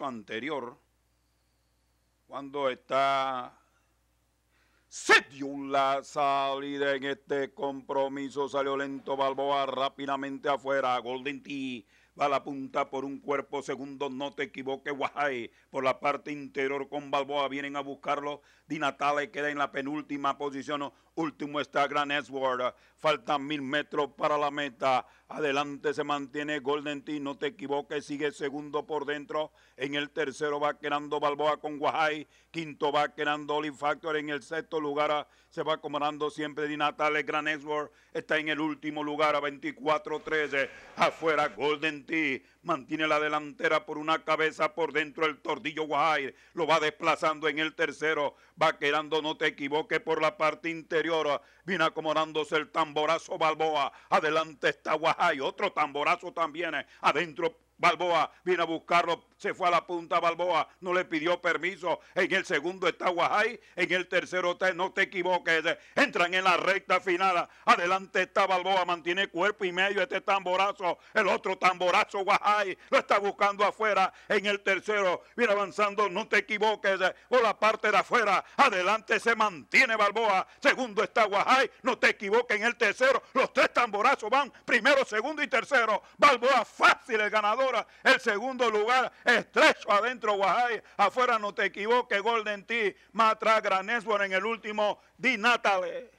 anterior, cuando está se la salida en este compromiso, salió lento Balboa rápidamente afuera, Golden Tee va a la punta por un cuerpo, segundo, no te equivoques, Guajay, por la parte interior con Balboa, vienen a buscarlo, Dinatale queda en la penúltima posición, último está Gran Edward, faltan mil metros para la meta, adelante se mantiene Golden Tee, no te equivoques, sigue segundo por dentro, en el tercero va quedando Balboa con Guajay, quinto va quedando Oli Factor, en el sexto lugar se va acomodando siempre Dinatale, Gran Edward está en el último lugar a 24-13, afuera Golden mantiene la delantera por una cabeza por dentro el tordillo Guajair. Lo va desplazando en el tercero. Va quedando, no te equivoques, por la parte interior. Viene acomodándose el tamborazo Balboa. Adelante está Guajay, Otro tamborazo también. Eh, adentro Balboa viene a buscarlo, se fue a la punta Balboa, no le pidió permiso. En el segundo está Guajay, en el tercero está, no te equivoques, entran en la recta final. Adelante está Balboa, mantiene cuerpo y medio este tamborazo, el otro tamborazo Guajay, lo está buscando afuera. En el tercero viene avanzando, no te equivoques, por la parte de afuera, adelante se mantiene Balboa, segundo está Guajay, no te equivoques en el tercero. Los tres tamborazos van primero, segundo y tercero. Balboa fácil el ganador el segundo lugar, estrecho adentro Guajay, afuera no te equivoques, Golden Tea, Matra, Granesburg en el último, Di Natale.